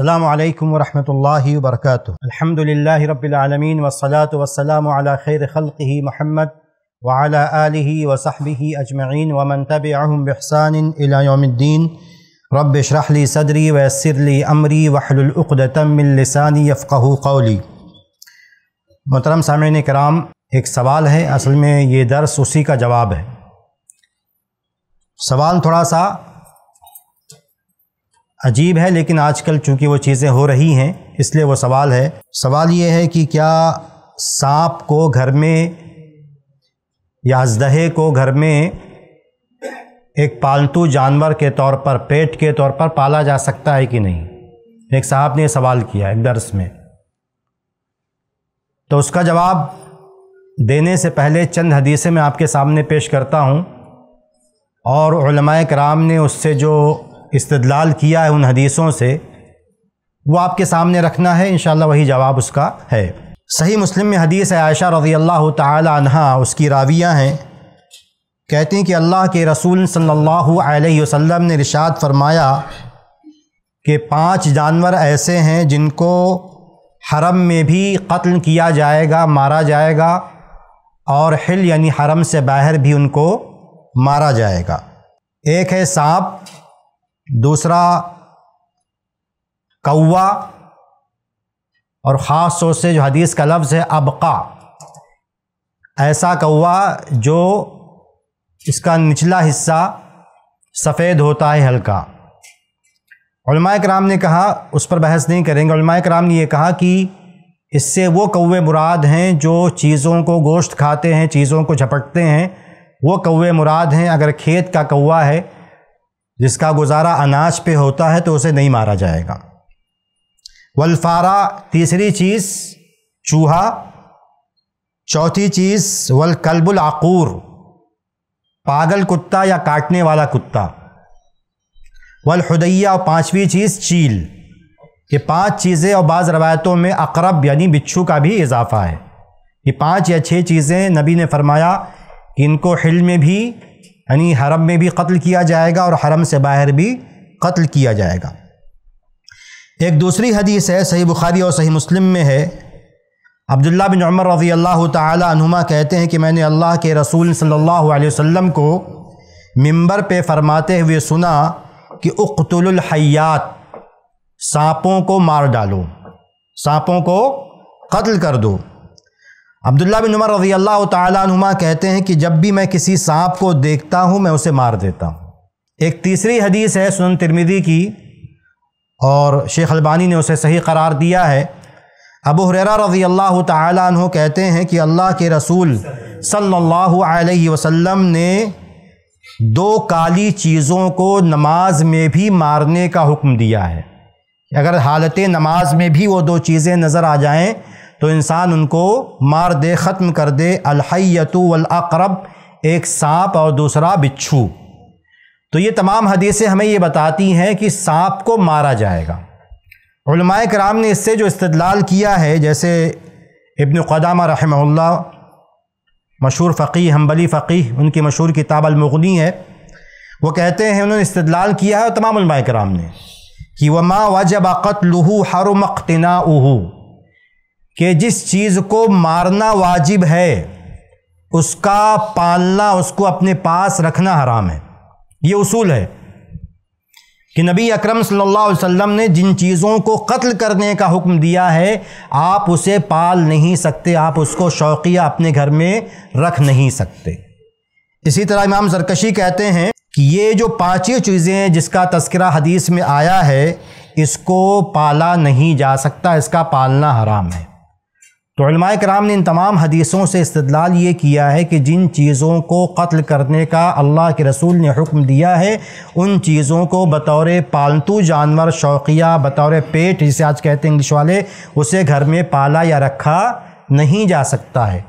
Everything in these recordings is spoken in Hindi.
अल्लाम वरहमल वर्क अलहमदिल्ला रबालमीन वसलात वसलाम खैर खल्क महमद वाला वसहबी अजमैन वमन तब बहसानद्दीन रबशरली सदरी वसरली अमरी वहलतमिलसानी यफ़क़ कौली मोहतरम सामिन कराम एक सवाल है असल में ये दर्स उसी का जवाब है सवाल थोड़ा सा अजीब है लेकिन आजकल चूंकि वो चीज़ें हो रही हैं इसलिए वो सवाल है सवाल ये है कि क्या सांप को घर में या अजदहे को घर में एक पालतू जानवर के तौर पर पेट के तौर पर पाला जा सकता है कि नहीं एक साहब ने सवाल किया एक दर्स में तो उसका जवाब देने से पहले चंद हदीसें मैं आपके सामने पेश करता हूँ और कराम ने उससे जो इस्तदलाल किया है उन हदीसों से वो आपके सामने रखना है इन वही जवाब उसका है सही मुस्लिम में हदीस है आयशा रज़ी अल्लाह तह उसकी रावियाँ हैं कहती हैं कि अल्लाह के रसूल सल्लल्लाहु अलैहि वसल्लम ने रिशात फरमाया कि पाँच जानवर ऐसे हैं जिनको हरम में भी कत्ल किया जाएगा मारा जाएगा और हिल यानी हरम से बाहर भी उनको मारा जाएगा एक है सांप दूसरा कौवा और ख़ास तौर से जो हदीस का लफ्ज़ है अबका ऐसा कौवा जो इसका निचला हिस्सा सफ़ेद होता है हल्का कराम ने कहा उस पर बहस नहीं करेंगे कराम ने यह कहा कि इससे वो कौवे मुराद हैं जो चीज़ों को गोश्त खाते हैं चीज़ों को झपटते हैं वो कौवे मुराद हैं अगर खेत का कौवा है जिसका गुजारा अनाज पे होता है तो उसे नहीं मारा जाएगा वलफारा तीसरी चीज़ चूहा चौथी चीज़ वल कलबुल आकूर पागल कुत्ता या काटने वाला कुत्ता वल हदैया और पाँचवीं चीज़ चील ये पांच चीज़ें और बाज़ रवायतों में अकरब यानी बिच्छू का भी इजाफ़ा है ये पांच या छह चीज़ें नबी ने फरमाया कि इनको हिल में भी અને હરમ મેં ભી કતલ કિયા જાયેગા ઓર હરમ સે બહાર ભી કતલ કિયા જાયેગા એક દૂસરી હદીસ હૈ સહી બુખારી ઓર સહી મુસ્લિમ મેં હૈ અબ્દુલ્લાહ બિન ઉમર رضی اللہ تعالی عنہમા કહેતે હૈ કે મેને અલ્લાહ કે રસૂલ સલ્લલ્લાહુ અલહી વસલ્લમ કો મિમ્બર પે ફરમાતે હુએ સુના કે ઉક્તુલ હયાત સાપો કો માર ડાલો સાપો કો કતલ કર દો अब्दुल्ला बिन उमर रजी अल्लाह तुमा कहते हैं कि जब भी मैं किसी सांप को देखता हूँ मैं उसे मार देता हूँ एक तीसरी हदीस है सुन तिरमिदी की और शेख अलबानी ने उसे सही करार दिया है अबू हुररा रजी अल्लाह तु कहते हैं कि अल्लाह के रसूल सल्लल्लाहु अलैहि वसल्लम ने दो काली चीज़ों को नमाज में भी मारने का हुक्म दिया है अगर हालत नमाज में भी वो दो चीज़ें नज़र आ जाएँ तो इंसान उनको मार दे ख़त्म कर दे अलहैतु एक सांप और दूसरा बिच्छू तो ये तमाम हदीसें हमें ये बताती हैं कि सांप को मारा जाएगा कराम ने इससे जो इस्तदलाल किया है जैसे इब्न कदामा रहमल्ला मशहूर फ़कीह हम्बली फ़कीह उनकी मशहूर किताब अलमुगनी है वो कहते हैं उन्होंने इस्तदलाल किया है और तमाम कराम ने कि वमा वजब कतलहू हर मकतना कि जिस चीज़ को मारना वाजिब है उसका पालना उसको अपने पास रखना हराम है ये उसूल है कि नबी अकरम सल्लल्लाहु अलैहि वसल्लम ने जिन चीज़ों को कत्ल करने का हुक्म दिया है आप उसे पाल नहीं सकते आप उसको शौकिया अपने घर में रख नहीं सकते इसी तरह इमाम जरकशी कहते हैं कि ये जो पांचों चीज़ें जिसका तस्करा हदीस में आया है इसको पाला नहीं जा सकता इसका पालना हराम है तो कराम ने इन तमाम हदीसों से इस्तलाल ये किया है कि जिन चीज़ों को कत्ल करने का अल्लाह के रसूल ने हुक्म दिया है उन चीज़ों को बतौर पालतू जानवर शौकिया बतौर पेट जिसे आज कहते हैं इंग्लिश वाले उसे घर में पाला या रखा नहीं जा सकता है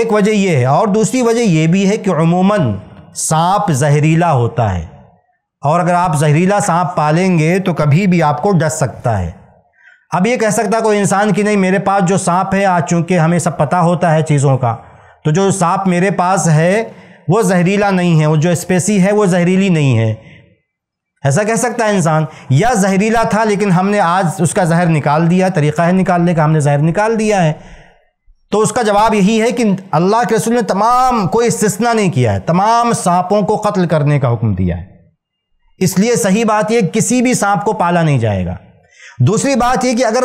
एक वजह यह है और दूसरी वजह यह भी है कि अमूमन सांप जहरीला होता है और अगर आप जहरीला सांप पालेंगे तो कभी भी आपको डस सकता है अब ये कह सकता कोई इंसान कि नहीं मेरे पास जो सांप है आज चूँकि हमें सब पता होता है चीज़ों का तो जो सांप मेरे पास है वो जहरीला नहीं है वो जो स्पेसी है वो जहरीली नहीं है ऐसा कह सकता है इंसान या जहरीला था लेकिन हमने आज उसका जहर निकाल दिया तरीक़ा है निकालने का हमने जहर निकाल दिया है तो उसका जवाब यही है कि अल्लाह के रसूल ने तमाम कोई इस्तना नहीं किया है तमाम सांपों को कत्ल करने का हुक्म दिया है इसलिए सही बात यह किसी भी सांप को पाला नहीं जाएगा दूसरी बात यह कि अगर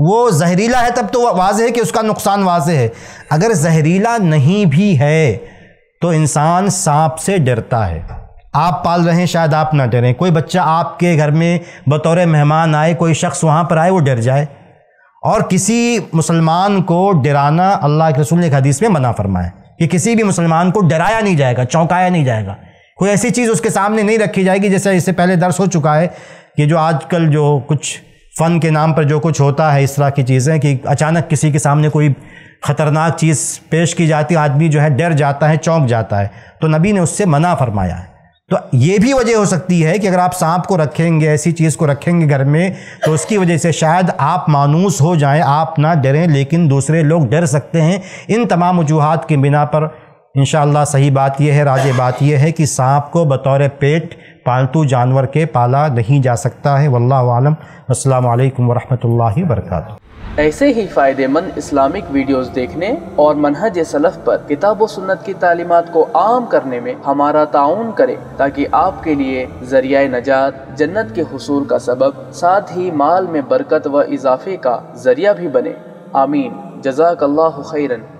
वो जहरीला है तब तो वाज है कि उसका नुकसान वाज है अगर जहरीला नहीं भी है तो इंसान सांप से डरता है आप पाल रहे हैं शायद आप ना डरें कोई बच्चा आपके घर में बतौर मेहमान आए कोई शख्स वहाँ पर आए वो डर जाए और किसी मुसलमान को डराना अल्लाह के रसूल ने हदीस में मना फ़रमाए कि किसी भी मुसलमान को डराया नहीं जाएगा चौंकाया नहीं जाएगा कोई ऐसी चीज़ उसके सामने नहीं रखी जाएगी जैसे इससे पहले दर्श हो चुका है कि जो आजकल जो कुछ फ़न के नाम पर जो कुछ होता है इस तरह की चीज़ें कि अचानक किसी के सामने कोई ख़तरनाक चीज़ पेश की जाती है आदमी जो है डर जाता है चौंक जाता है तो नबी ने उससे मना फरमाया है तो ये भी वजह हो सकती है कि अगर आप सांप को रखेंगे ऐसी चीज़ को रखेंगे घर में तो उसकी वजह से शायद आप मानूस हो जाएं आप ना डरें लेकिन दूसरे लोग डर सकते हैं इन तमाम वजूहत के बिना पर इन सही बात यह है राजे बात यह है कि सांप को बतौर पेट पालतू जानवर के पाला नहीं जा सकता है वल्लम अल्लाम वरहमल वरक ऐसे ही फ़ायदेमंद इस्लामिक वीडियोस देखने और मनहज सलफ़ पर किताब व सुन्नत की तालीमत को आम करने में हमारा ताउन करें ताकि आपके लिए जरिया नजात जन्नत के हसूल का सबब साथ ही माल में बरकत व इजाफे का जरिया भी बने आमीन जजाक खैरन